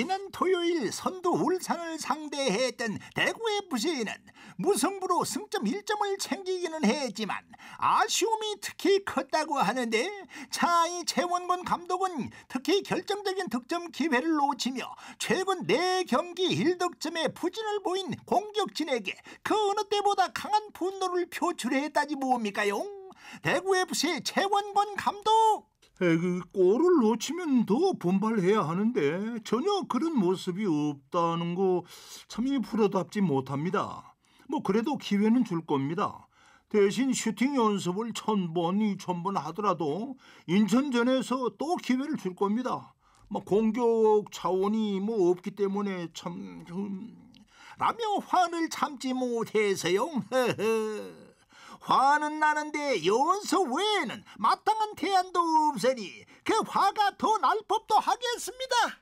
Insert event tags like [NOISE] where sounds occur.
지난 토요일 선두 울산을 상대했던 대구의 부시는 무승부로 승점 1점을 챙기기는 했지만 아쉬움이 특히 컸다고 하는데 차이 최원문 감독은 특히 결정적인 득점 기회를 놓치며 최근 4경기 1득점에 부진을 보인 공격진에게 그 어느 때보다 강한 분노를 표출했다지 뭡니까요? 대구의부 c 최원권 감독! 그 골을 놓치면 더 분발해야 하는데 전혀 그런 모습이 없다는 거참이 프로답지 못합니다. 뭐 그래도 기회는 줄 겁니다. 대신 슈팅 연습을 천번, 이천 번 하더라도 인천전에서 또 기회를 줄 겁니다. 뭐 공격 차원이 뭐 없기 때문에 참 음, 라며 화를 참지 못해서요. [LAUGHS] 화는 나는데 여원서 외에는 마땅한 대안도 없으니 그 화가 더 날 법도 하겠습니다.